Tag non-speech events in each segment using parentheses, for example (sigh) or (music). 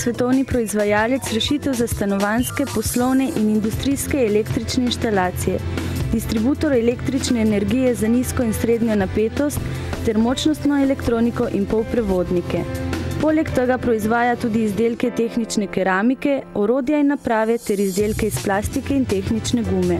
svetovni proizvajalec rešitev za stanovanske, poslovne in industrijske električne inštalacije, distributor električne energije za nizko in srednjo napetost ter močnostno elektroniko in polprevodnike. Poleg tega proizvaja tudi izdelke tehnične keramike, orodja in naprave ter izdelke iz plastike in tehnične gume.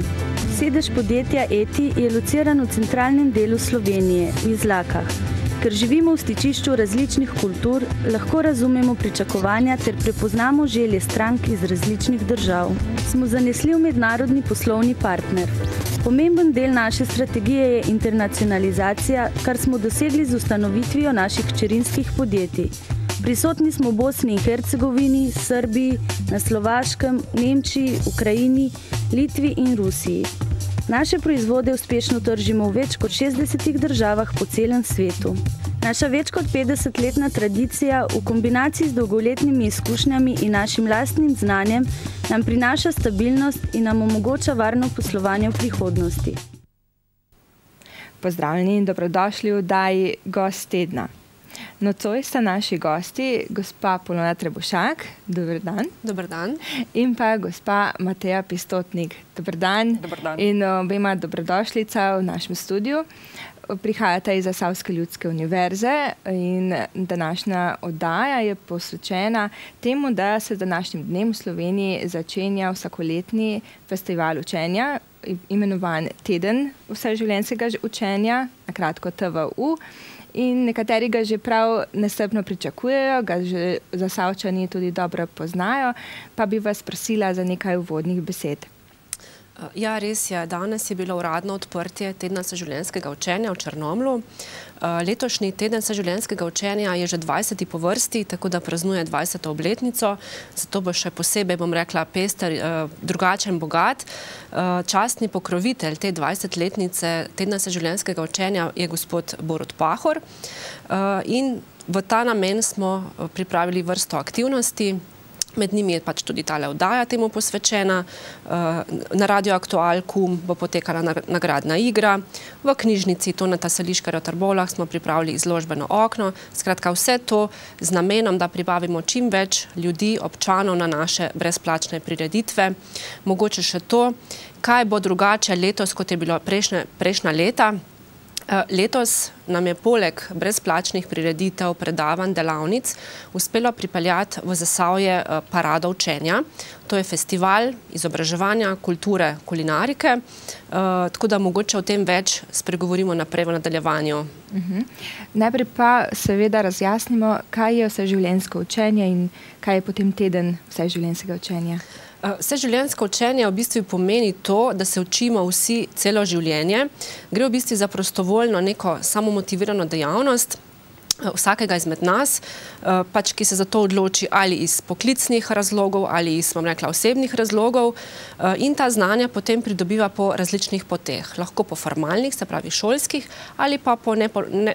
Sedež podjetja ETI je lociran v centralnem delu Slovenije, v Izlakah. Ker živimo v stičišču različnih kultur, lahko razumemo pričakovanja ter prepoznamo želje strank iz različnih držav. Smo zanesljiv mednarodni poslovni partner. Pomemben del naše strategije je internacionalizacija, kar smo dosegli z ustanovitvijo naših čerinskih podjetij. Prisotni smo v Bosni in Hercegovini, Srbiji, na Slovaškem, Nemčiji, Ukrajini, Litvi in Rusiji. Naše proizvode uspešno tržimo v več kot 60 državah po celem svetu. Naša več kot 50-letna tradicija v kombinaciji z dolgoletnimi izkušnjami in našim lastnim znanjem nam prinaša stabilnost in nam omogoča varno poslovanje v prihodnosti. Pozdravljeni in dobrodošli v Daji Gost tedna. Nocoj sta naši gosti, gospa Polona Trebušak, dobrodan. Dobrodan. In pa gospa Mateja Pistotnik, dobrodan. Dobrodan. In eh, obema dobrodošlica v našem studiu. Prihajate iz Zasavske ljudske univerze in današnja oddaja je posvečena temu, da se današnjim dnem v Sloveniji začenja vsakoletni festival učenja, imenovan Teden vseživljenjskega učenja, nakratko TVU. In nekateri ga že prav nestrpno pričakujejo, ga že zasavčani tudi dobro poznajo, pa bi vas prosila za nekaj uvodnih besed. Ja, res je. Danes je bilo uradno odprtje tedna saživljenskega učenja v Črnomlu. Eh, letošnji teden saživljenskega učenja je že 20. po vrsti, tako da praznuje 20. obletnico. Zato bo še posebej, bom rekla, pester, eh, drugačen, bogat. Eh, častni pokrovitelj te 20-letnice tedna saživljenskega učenja je gospod Borut Pahor. In v ta namen smo pripravili vrsto aktivnosti, Med njimi je pač tudi ta levdaja temu posvečena, eh, na Radio Aktualku bo potekala nagradna igra, v knjižnici Toneta Seliškara v Trbolah smo pripravili izložbeno okno, skratka vse to z namenom, da pribavimo čim več ljudi občanov na naše brezplačne prireditve. Mogoče še to, kaj bo drugače letos, kot je bilo prejšnja leta, Eh, letos nam je poleg brezplačnih prireditev, predavanj, delavnic uspelo pripeljati v zasavje eh, Parada učenja. To je festival izobraževanja kulture kulinarike, eh, tako da mogoče o tem več spregovorimo naprej v nadaljevanju. Mhm. Najprej pa seveda razjasnimo, kaj je vse življenjsko učenje in kaj je potem teden vse življenjskega učenja. Kaj je potem teden vse življenjskega učenja? Vse življenjsko učenje v bistvu pomeni to, da se učimo vsi celo življenje. Gre v bistvu za prostovoljno neko samomotivirano dejavnost, vsakega izmed nas, eh, pač ki se za to odloči ali iz poklicnih razlogov ali iz, bom rekla, osebnih razlogov eh, in ta znanja potem pridobiva po različnih poteh. Lahko po formalnih, se pravi šolskih ali pa po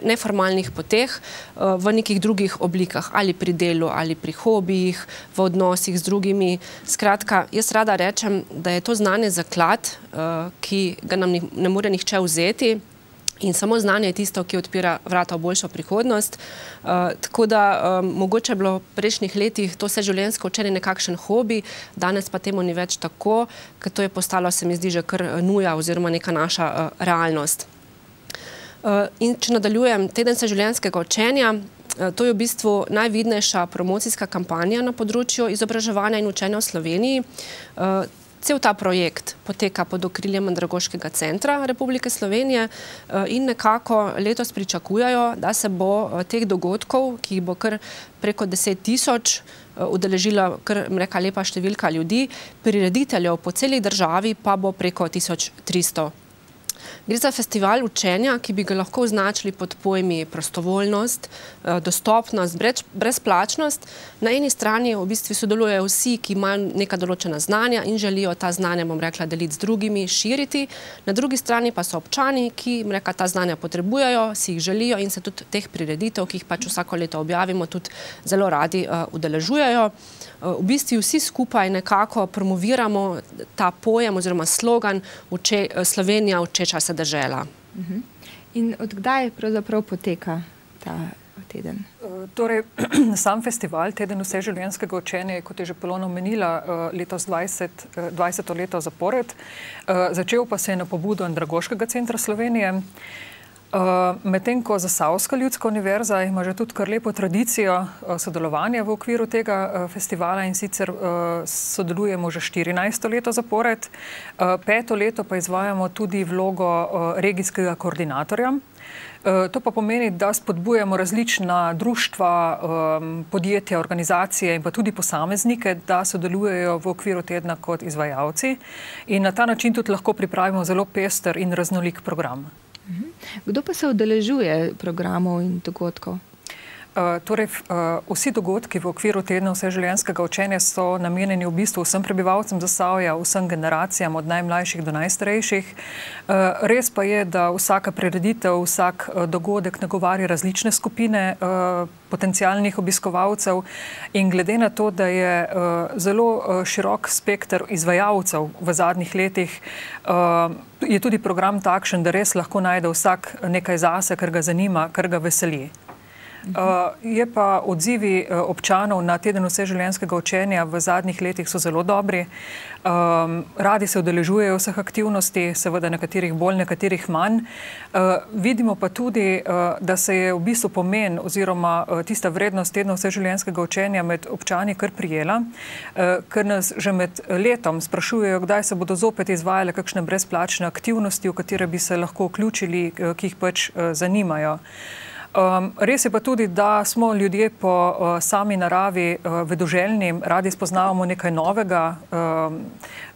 neformalnih poteh eh, v nekih drugih oblikah ali pri delu ali pri hobijih, v odnosih z drugimi. Skratka, jaz rada rečem, da je to znanje zaklad, ki ga nam ne more nihče vzeti, In samo znanje je tisto, ki odpira vrata v boljšo prihodnost. Eh, tako da eh, mogoče je bilo v prejšnjih letih to vse življenjsko učenje nekakšen hobi, danes pa temu ni več tako, ker to je postalo, se mi zdi, že kar nuja oziroma neka naša eh, realnost. In če nadaljujem, teden se življenjskega učenja, to je v bistvu najvidnejša promocijska kampanja na področju izobraževanja in učenja v Sloveniji. To je v bistvu najvidnejša promocijska kampanja na področju izobraževanja in učenja v Sloveniji cel ta projekt poteka pod okriljem Andragoškega centra Republike Slovenije eh, in nekako letos pričakujajo, da se bo eh, teh dogodkov, ki jih bo kar preko deset tisoč, eh, udeležila kar mreka lepa številka ljudi, prirediteljev po celi državi pa bo preko 1300 Gre za festival učenja, ki bi ga lahko označili pod pojmi prostovoljnost, eh, dostopnost, brezplačnost. Na eni strani v bistvu sodelujejo vsi, ki imajo neka določena znanja in želijo ta znanja, bom rekla, deliti z drugimi, širiti. Na drugi strani pa so občani, ki, bom rekla, ta znanja potrebujajo, si jih želijo in se tudi teh prireditev, ki jih pač vsako leto objavimo, tudi zelo radi eh, udeležujajo. Eh, v bistvu vsi skupaj nekako promoviramo ta pojem oziroma slogan Slovenija učeča naša država. Mhm. In odkdaj pravzaprav poteka ta teden? E, torej, (clears throat) sam festival, teden vse življenjskega učenja, kot je že polono omenila, e, letos 20, 20 e, leto zapored, začel pa se je na pobudo Andragoškega centra Slovenije. Eh, medtem ko Zasavska ljudska univerza ima že tudi kar lepo tradicijo eh, sodelovanja v okviru tega eh, festivala in sicer sodelujemo že 14. leto zapored, peto leto pa izvajamo tudi vlogo regijskega koordinatorja. To pa pomeni, da spodbujamo različna društva, podjetja, organizacije in pa tudi posameznike, da sodelujejo v okviru tedna kot izvajalci in na ta način tudi lahko pripravimo zelo pester in raznolik program. Mhm. Kdo pa se odeležuje programov in dogodkov? Eh, torej, eh, vsi dogodki v okviru tedna vseživljenjskega učenja so namenjeni v bistvu vsem prebivalcem zasavja, vsem generacijam, od najmlajših do najstarejših. Eh, res pa je, da vsaka prireditev, vsak dogodek nagovarja različne skupine potencijalnih obiskovalcev in glede na to, da je zelo širok spekter izvajalcev v zadnjih letih, je tudi program takšen, da res lahko najde vsak nekaj zase, kar ga zanima, kar ga veseli. Eh, je pa odzivi eh, občanov na teden vse življenjskega učenja v zadnjih letih so zelo dobri. Ehm, radi se odeležujejo vseh aktivnosti, seveda nekaterih bolj, nekaterih manj. Eh, vidimo pa tudi, da se je v bistvu pomen oziroma tista vrednost tedna vse življenjskega učenja med občani kar prijela, ker nas že med letom sprašujejo, kdaj se bodo zopet izvajale kakšne brezplačne aktivnosti, v katere bi se lahko vključili, ki jih pač zanimajo. Um, res je pa tudi, da smo ljudje po uh, sami naravi uh, eh, vedoželjni, radi spoznavamo nekaj novega, um,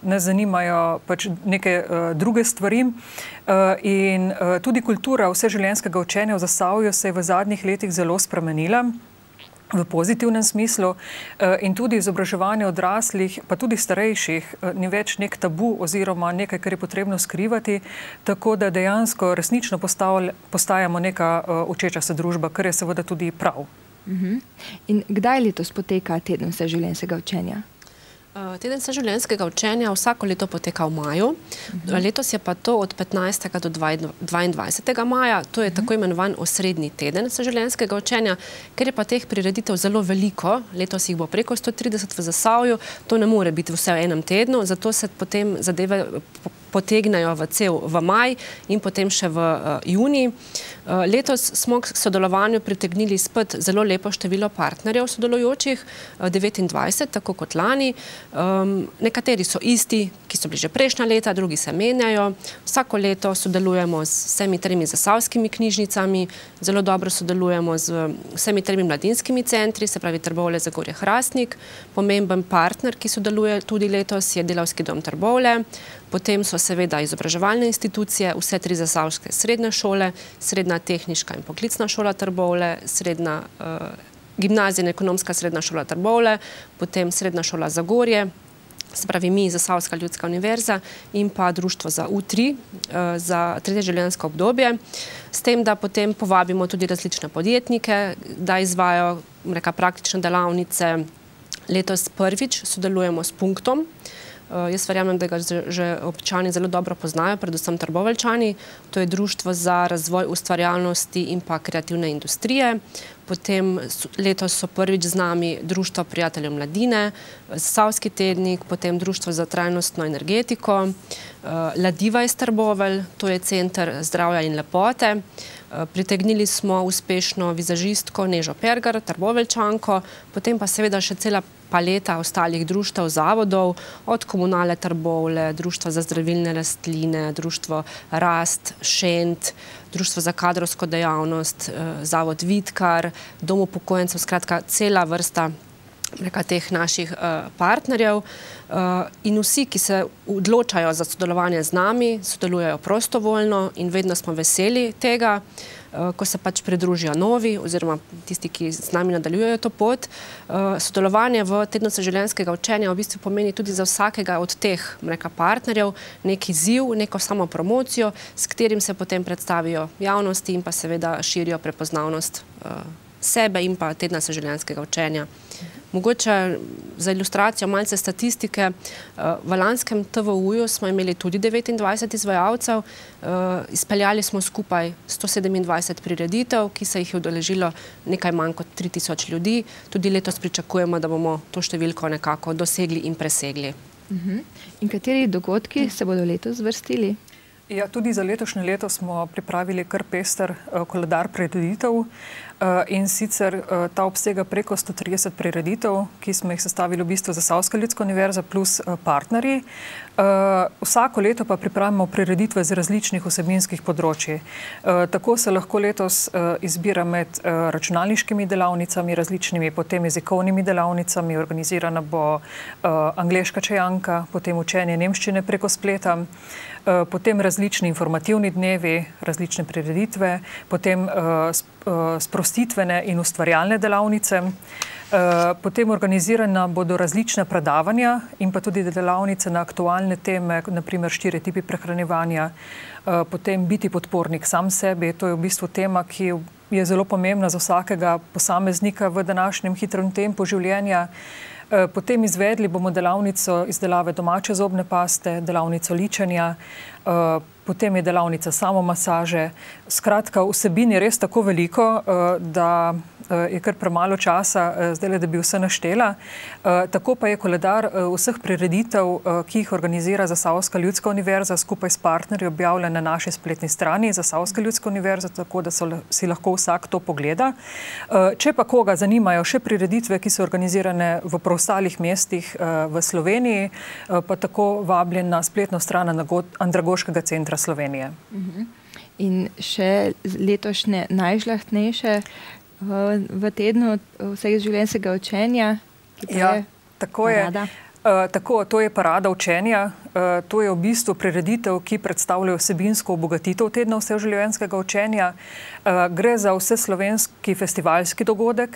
ne zanimajo pač neke uh, druge stvari. Uh, in uh, tudi kultura vseživljenjskega učenja v Zasavju se je v zadnjih letih zelo spremenila v pozitivnem smislu eh, in tudi izobraževanje odraslih, pa tudi starejših, eh, ni več nek tabu oziroma nekaj, kar je potrebno skrivati, tako da dejansko resnično postajamo neka eh, učeča se družba, kar je seveda tudi prav. Mhm. In kdaj letos poteka teden vseživljenjskega učenja? Eh, teden saživljenjskega učenja vsako leto poteka v maju. Mhm. Letos je pa to od 15. do 22. maja. To je mhm. tako imenovan osrednji teden saživljenjskega učenja, ker je pa teh prireditev zelo veliko. Letos jih bo preko 130 v Zasavju. To ne more biti vse v enem tednu, zato se potem zadeve potegnejo v cel v maj in potem še v eh, juni. Eh, letos smo k sodelovanju pritegnili spet zelo lepo število partnerjev sodelujočih, 29, eh, tako kot lani. Ehm, nekateri so isti, ki so bili že prejšnja leta, drugi se menjajo. Vsako leto sodelujemo z vsemi tremi zasavskimi knjižnicami, zelo dobro sodelujemo z vsemi tremi mladinskimi centri, se pravi Trbole za gorje Hrastnik. Pomemben partner, ki sodeluje tudi letos, je Delavski dom Trbole. Potem so seveda izobraževalne institucije, vse tri zasavske srednje šole, srednja tehniška in poklicna šola Trbole, srednja eh, gimnazija in ekonomska srednja šola Trbole, potem srednja šola Zagorje, se pravi mi, Zasavska ljudska univerza in pa društvo za U3 eh, za tretje življenjsko obdobje, s tem, da potem povabimo tudi različne podjetnike, da izvajo praktične delavnice letos prvič, sodelujemo s punktom, Eh, jaz verjamem, da ga že občani zelo dobro poznajo, predvsem trbovalčani. To je društvo za razvoj ustvarjalnosti in pa kreativne industrije. Potem letos so prvič z nami društvo prijateljev mladine, Savski tednik, potem društvo za trajnostno energetiko, eh, Ladiva iz Trbovelj, to je centr zdravja in lepote. Eh, pritegnili smo uspešno vizažistko Nežo Pergar, Trbovelčanko, potem pa seveda še cela prijatelja, paleta ostalih društev, zavodov, od komunale Trbovle, društva za zdravilne rastline, društvo Rast, Šent, društvo za kadrovsko dejavnost, eh, zavod Vitkar, domo pokojencev, skratka cela vrsta neka teh naših eh, partnerjev eh, in vsi, ki se odločajo za sodelovanje z nami, sodelujejo prostovoljno in vedno smo veseli tega. Vsi, ki se odločajo za sodelovanje z nami, sodelujejo prostovoljno in vedno smo veseli tega. Eh, ko se pač pridružijo novi oziroma tisti, ki z nami nadaljujejo to pot. Eh, sodelovanje v tednu seželjenskega učenja v bistvu pomeni tudi za vsakega od teh mreka partnerjev neki ziv, neko samo promocijo, s katerim se potem predstavijo javnosti in pa seveda širijo prepoznavnost eh, sebe in pa tedna seželjenskega učenja. Uh -huh. Mogoče za ilustracijo malce statistike, eh, v lanskem TVU-ju smo imeli tudi 29 izvajalcev, eh, izpeljali smo skupaj 127 prireditev, ki se jih je udeležilo nekaj manj kot 3000 ljudi. Tudi letos pričakujemo, da bomo to številko nekako dosegli in presegli. Mhm. In kateri dogodki se bodo letos zvrstili? Ja, tudi za letošnje leto smo pripravili kar pester eh, koledar prireditev. Eh, in sicer eh, ta obsega preko 130 prireditev, ki smo jih sestavili v bistvu za Savska ljudska univerza plus eh, partnerji. Vsako leto pa pripravimo prireditve z različnih osebinskih področji. Tako se lahko letos izbira med računalniškimi delavnicami, različnimi potem jezikovnimi delavnicami, organizirana bo angliška čajanka, potem učenje nemščine preko spleta, potem različni informativni dnevi, različne prireditve, potem sprostitve umestitvene in ustvarjalne delavnice. Eh, potem organizirana bodo različna predavanja in pa tudi delavnice na aktualne teme, naprimer štiri tipi prehranevanja, eh, potem biti podpornik sam sebi. To je v bistvu tema, ki je zelo pomembna za vsakega posameznika v današnjem hitrem tempu življenja. Eh, potem izvedli bomo delavnico izdelave domače zobne paste, delavnico ličenja, eh, potem je delavnica samomasaže. Skratka, vsebin je res tako veliko, eh, da Eh, je kar premalo časa, eh, zdaj le, da bi vse naštela. Eh, tako pa je koledar vseh prireditev, ki jih organizira Zasavska ljudska univerza skupaj s partnerji objavljen na naši spletni strani Zasavska ljudska univerza, tako da si lahko vsak to pogleda. Če pa koga zanimajo še prireditve, ki so organizirane v preostalih mestih v Sloveniji, pa tako vabljen na spletno stran Andragoškega centra Slovenije. Mhm. In še letošnje najžlahtnejše v tednu vseh življenjskega učenja. Ja, tako je. Eh, tako, to je parada učenja. Eh, to je v bistvu prereditev, ki predstavlja vsebinsko obogatitev tedna vseživljenjskega učenja. Eh, gre za vse slovenski festivalski dogodek,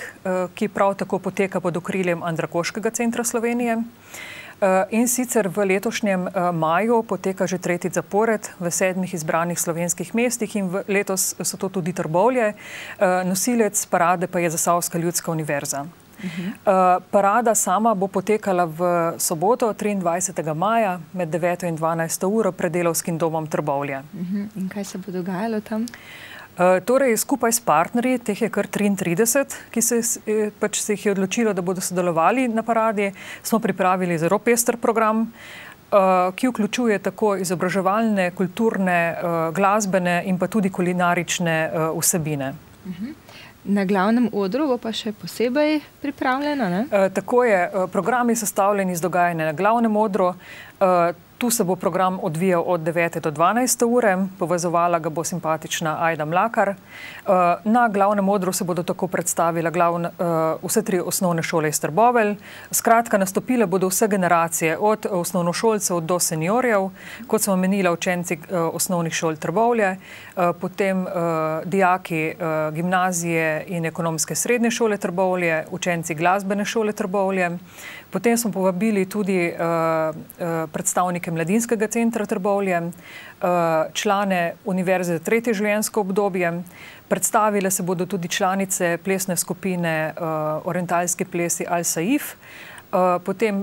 ki prav tako poteka pod okriljem Andrakoškega centra Slovenije. Vsebinsko obogatitev. Eh, in sicer v letošnjem eh, maju poteka že tretji zapored v sedmih izbranih slovenskih mestih in letos so to tudi trbovlje. Eh, nosilec parade pa je Zasavska ljudska univerza. Parada sama bo potekala v soboto 23. maja med 9. in 12. uro pred delovskim domom trbovlje. Mhm. In kaj se bo dogajalo tam? Kaj se bo dogajalo tam? Eh, torej, skupaj s partnerji, teh je kar 33, ki se, eh, pač se jih je odločilo, da bodo sodelovali na paradi, smo pripravili zelo pester program, eh, ki vključuje tako izobraževalne, kulturne, glasbene in pa tudi kulinarične vsebine. Mhm. Na glavnem odru bo pa še posebej pripravljeno? Ne? Tako je, program je sestavljen iz dogajanja na glavnem odru. Tu se bo program odvijal od 9. do 12. ure, povezovala ga bo simpatična Aida Mlakar. Eh, na glavnem odru se bodo tako predstavila glavne, eh, vse tri osnovne šole iz Trbovelj. Skratka, nastopile bodo vse generacije, od osnovnošolcev do seniorjev, kot smo menila učenci eh, osnovnih šol Trbovlje, potem dijaki gimnazije in ekonomske srednje šole Trbovlje, učenci glasbene šole Trbovlje, Potem smo povabili tudi eh, eh, predstavnike Mladinskega centra Trbolje, eh, člane Univerze tretje življenjsko obdobje, predstavile se bodo tudi članice plesne skupine Orientalski plesi Al-Saif, potem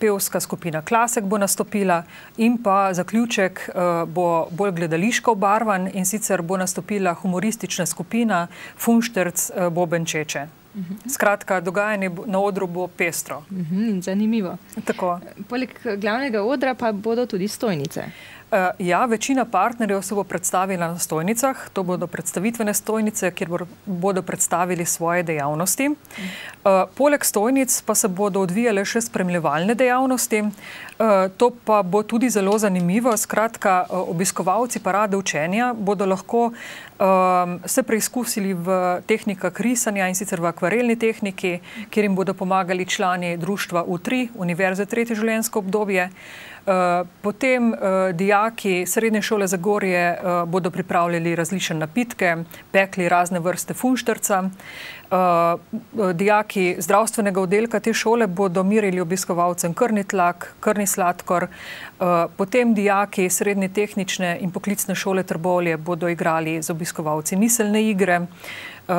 pevska skupina Klasek bo nastopila in pa zaključek bo bolj gledališko obarvan in sicer bo nastopila humoristična skupina Funšterc Bobenčeče. Mhm. Skratka, dogajanje na odru bo pestro. Uhum, zanimivo. Tako. Poleg glavnega odra pa bodo tudi stojnice. Uh, ja, večina partnerjev se bo predstavila na stojnicah. To bodo predstavitvene stojnice, kjer bodo predstavili svoje dejavnosti. Uh, poleg stojnic pa se bodo odvijale še spremljevalne dejavnosti. Uh, Eh, to pa bo tudi zelo zanimivo. Skratka, eh, obiskovalci parade učenja bodo lahko ehm, se preizkusili v tehnikah risanja in sicer v akvarelni tehniki, kjer jim bodo pomagali člani društva U3, Univerze tretje življenjsko obdobje. Eh, potem dijaki srednje šole Zagorje bodo pripravljali različne napitke, pekli razne vrste funšterca uh, dijaki zdravstvenega oddelka te šole bodo mirili obiskovalcem krni tlak, krni sladkor, uh, potem dijaki srednje tehnične in poklicne šole Trbolje bodo igrali z obiskovalci miselne igre, uh,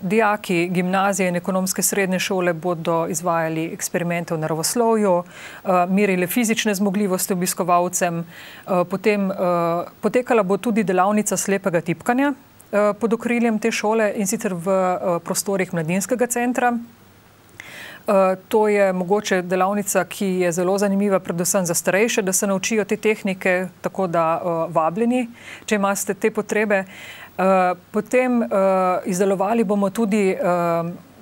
dijaki gimnazije in ekonomske srednje šole bodo izvajali eksperimente v naravoslovju, uh, mirili fizične zmogljivosti obiskovalcem, uh, potem uh, potekala bo tudi delavnica slepega tipkanja. Eh, pod okriljem te šole in sicer v eh, prostorih mladinskega centra. Eh, to je mogoče delavnica, ki je zelo zanimiva, predvsem za starejše, da se naučijo te tehnike, tako da vabljeni, če imate te potrebe. Potem izdelovali bomo tudi,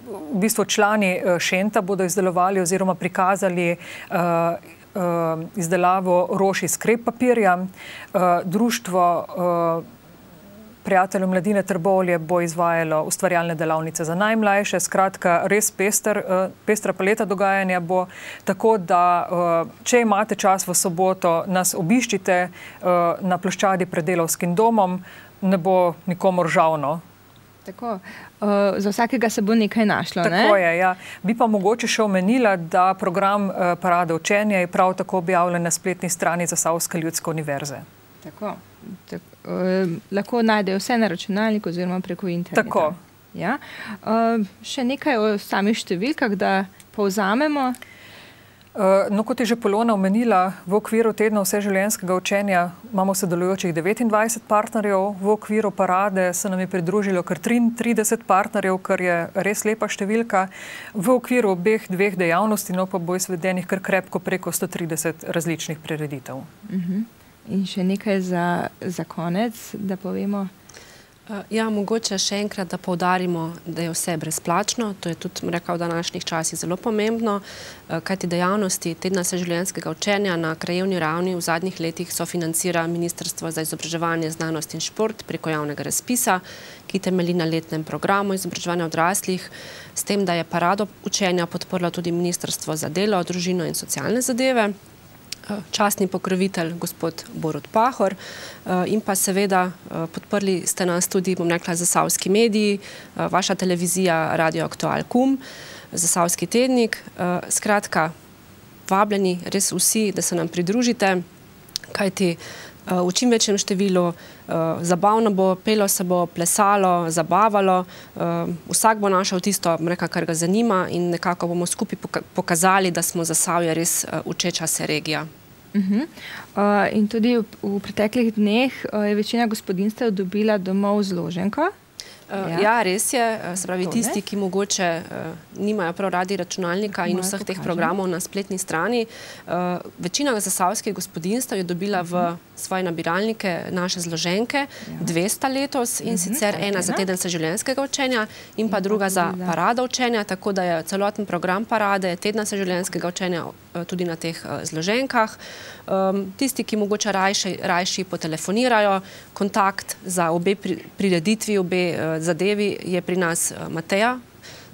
v bistvu člani Šenta bodo izdelovali oziroma prikazali izdelavo roši skrep papirja. Društvo prijateljev mladine Trbolje bo izvajalo ustvarjalne delavnice za najmlajše. Skratka, res pester, eh, pestra paleta dogajanja bo. Tako da, eh, če imate čas v soboto, nas obiščite eh, na ploščadi pred delovskim domom, ne bo nikomu žalno. Tako, uh, za vsakega se bo nekaj našlo. Ne? Tako je, ja. Bi pa mogoče še omenila, da program uh, Parade učenja je prav tako objavljen na spletni strani Zasavske ljudske univerze. Tako, tako. Eh, lahko najdejo vse na računalniku oziroma preko interneta. Tako. Ja. Uh, še nekaj o samih številkah, da povzamemo. Eh, no, kot je že Polona omenila, v okviru tedna vseživljenjskega učenja imamo sodelujočih 29 partnerjev, v okviru parade se nam je pridružilo kar 33 partnerjev, kar je res lepa številka. V okviru obeh dveh dejavnosti no, pa bo izvedenih kar krepko preko 130 različnih prireditev. Uh mhm. -huh. In še nekaj za, za konec, da povemo. Eh, ja, mogoče še enkrat, da povdarimo, da je vse brezplačno. To je tudi, reka, v današnjih časih zelo pomembno, eh, kajti dejavnosti tedna seživljenjskega učenja na krajevni ravni v zadnjih letih so financira Ministrstvo za izobraževanje, znanost in šport preko javnega razpisa, ki temeli na letnem programu izobraževanja odraslih, s tem, da je parado učenja podporlo tudi Ministrstvo za delo, družino in socialne zadeve častni pokrovitelj gospod Borut Pahor eh, in pa seveda eh, podprli ste nas tudi, bom rekla, zasavski mediji, eh, vaša televizija Radio Aktual Kum, zasavski tednik. Skratka, vabljeni res vsi, da se nam pridružite, kajti vsega, Eh, v čim večjem številu, eh, zabavno bo, pelo se bo, plesalo, zabavalo, eh, vsak bo našel tisto, kar ga zanima in nekako bomo skupaj pokazali, da smo za Savje res učeča se regija. Mhm. In tudi v preteklih dneh je večina gospodinstev dobila domov zloženko. Ja. ja, res je. Se pravi, tisti, ki mogoče nimajo prav radi računalnika in vseh teh programov na spletni strani, večina zasavskih gospodinstev je dobila v svoje nabiralnike, naše zloženke, ja. dve sta letos in mhm, sicer ena za teden se življenjskega učenja in pa druga za parada učenja, tako da je celoten program parade, tedna se življenjskega učenja eh, tudi na teh eh, zloženkah. Ehm, tisti, ki mogoče rajši potelefonirajo, kontakt za obe prireditvi, obe eh, zadevi je pri nas Mateja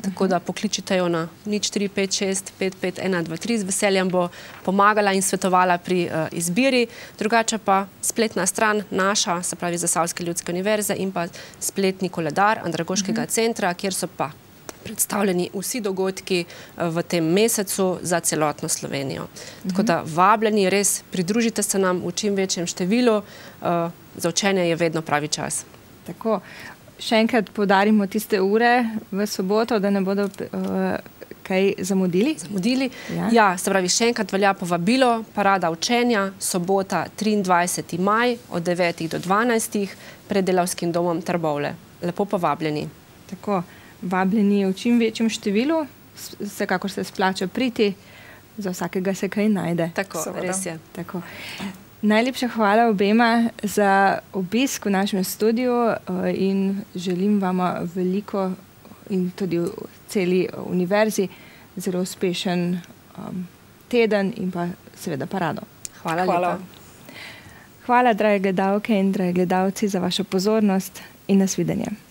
tako da pokličite jo na nič 356 55123, z veseljem bo pomagala in svetovala pri eh, izbiri. Drugače pa spletna stran naša, se pravi Zasavske ljudske univerze in pa spletni koledar Andragoškega mhm. centra, kjer so pa predstavljeni vsi dogodki eh, v tem mesecu za celotno Slovenijo. Tako da mhm. vabljeni, res pridružite se nam v čim večjem številu, eh, za učenje je vedno pravi čas. Tako, vabljeni še enkrat podarimo tiste ure v soboto, da ne bodo uh, kaj zamudili. Zamudili. Ja. ja, se pravi, še enkrat velja povabilo, parada učenja, sobota 23. maj od 9. do 12. pred Delavskim domom Trbovle. Lepo povabljeni. Tako, vabljeni v čim večjem številu, vsekakor se splača priti, za vsakega se kaj najde. Tako, Sobodo. res je. Tako. Najlepša hvala obema za obisk v našem studiu eh, in želim vam veliko in tudi v celi univerzi zelo uspešen um, teden in pa seveda parado. Hvala, hvala. lepa. Hvala, drage gledalke in drage gledalci, za vašo pozornost in nasvidenje.